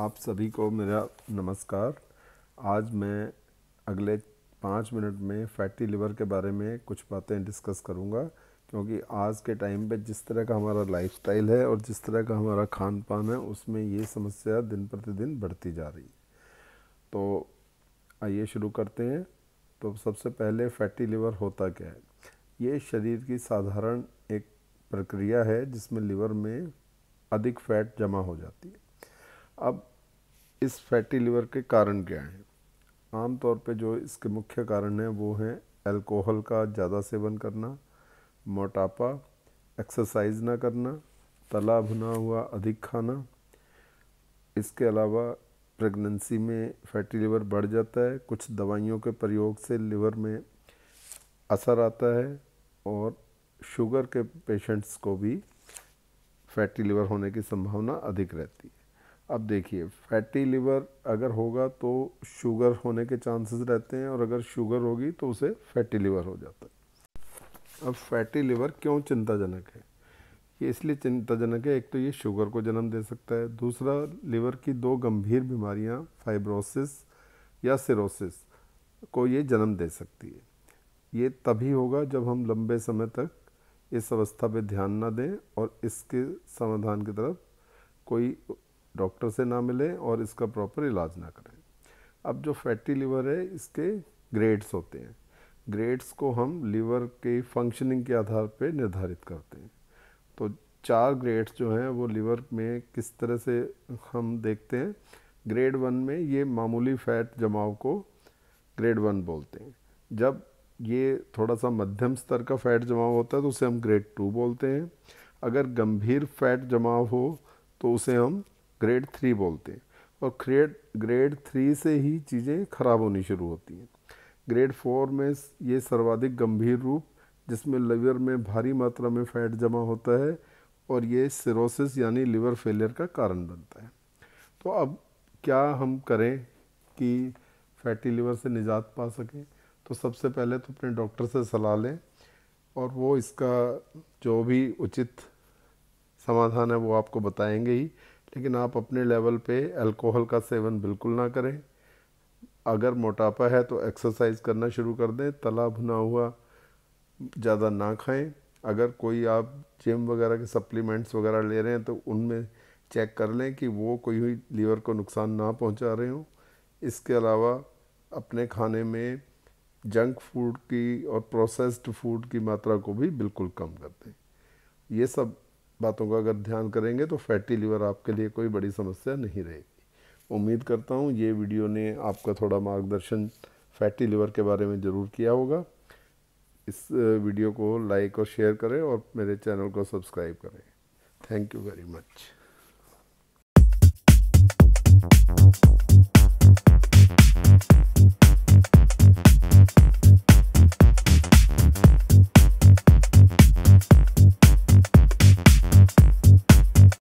आप सभी को मेरा नमस्कार आज मैं अगले पाँच मिनट में फैटी लिवर के बारे में कुछ बातें डिस्कस करूंगा क्योंकि आज के टाइम पे जिस तरह का हमारा लाइफस्टाइल है और जिस तरह का हमारा खान पान है उसमें ये समस्या दिन प्रतिदिन बढ़ती जा रही है तो आइए शुरू करते हैं तो सबसे पहले फैटी लिवर होता क्या है ये शरीर की साधारण एक प्रक्रिया है जिसमें लिवर में अधिक फैट जमा हो जाती है अब इस फैटी लिवर के कारण क्या हैं आमतौर पे जो इसके मुख्य कारण हैं वो हैं अल्कोहल का ज़्यादा सेवन करना मोटापा एक्सरसाइज ना करना तला भुना हुआ अधिक खाना इसके अलावा प्रेगनेंसी में फैटी लिवर बढ़ जाता है कुछ दवाइयों के प्रयोग से लिवर में असर आता है और शुगर के पेशेंट्स को भी फैटी लिवर होने की संभावना अधिक रहती है अब देखिए फैटी लिवर अगर होगा तो शुगर होने के चांसेस रहते हैं और अगर शुगर होगी तो उसे फैटी लिवर हो जाता है अब फैटी लिवर क्यों चिंताजनक है ये इसलिए चिंताजनक है एक तो ये शुगर को जन्म दे सकता है दूसरा लिवर की दो गंभीर बीमारियां फाइब्रोसिस या सिरोसिस को ये जन्म दे सकती है ये तभी होगा जब हम लंबे समय तक इस अवस्था पर ध्यान ना दें और इसके समाधान की तरफ कोई डॉक्टर से ना मिले और इसका प्रॉपर इलाज ना करें अब जो फैटी लीवर है इसके ग्रेड्स होते हैं ग्रेड्स को हम लीवर के फंक्शनिंग के आधार पर निर्धारित करते हैं तो चार ग्रेड्स जो हैं वो लीवर में किस तरह से हम देखते हैं ग्रेड वन में ये मामूली फैट जमाव को ग्रेड वन बोलते हैं जब ये थोड़ा सा मध्यम स्तर का फैट जमाव होता है तो उसे हम ग्रेड टू बोलते हैं अगर गंभीर फैट जमाव हो तो उसे हम ग्रेड थ्री बोलते हैं और ग्रेड ग्रेड थ्री से ही चीज़ें खराब होनी शुरू होती हैं ग्रेड फोर में ये सर्वाधिक गंभीर रूप जिसमें लिवर में भारी मात्रा में फैट जमा होता है और ये सिरोसिस यानी लिवर फेलियर का कारण बनता है तो अब क्या हम करें कि फैटी लिवर से निजात पा सकें तो सबसे पहले तो अपने डॉक्टर से सलाह लें और वो इसका जो भी उचित समाधान है वो आपको बताएंगे ही लेकिन आप अपने लेवल पे अल्कोहल का सेवन बिल्कुल ना करें अगर मोटापा है तो एक्सरसाइज करना शुरू कर दें तला भुना हुआ ज़्यादा ना खाएं अगर कोई आप जिम वगैरह के सप्लीमेंट्स वगैरह ले रहे हैं तो उनमें चेक कर लें कि वो कोई हुई लीवर को नुकसान ना पहुंचा रहे हों इसके अलावा अपने खाने में जंक फूड की और प्रोसेस्ड फूड की मात्रा को भी बिल्कुल कम कर दें ये सब बातों का अगर ध्यान करेंगे तो फैटी लीवर आपके लिए कोई बड़ी समस्या नहीं रहेगी उम्मीद करता हूँ ये वीडियो ने आपका थोड़ा मार्गदर्शन फैटी लीवर के बारे में ज़रूर किया होगा इस वीडियो को लाइक और शेयर करें और मेरे चैनल को सब्सक्राइब करें थैंक यू वेरी मच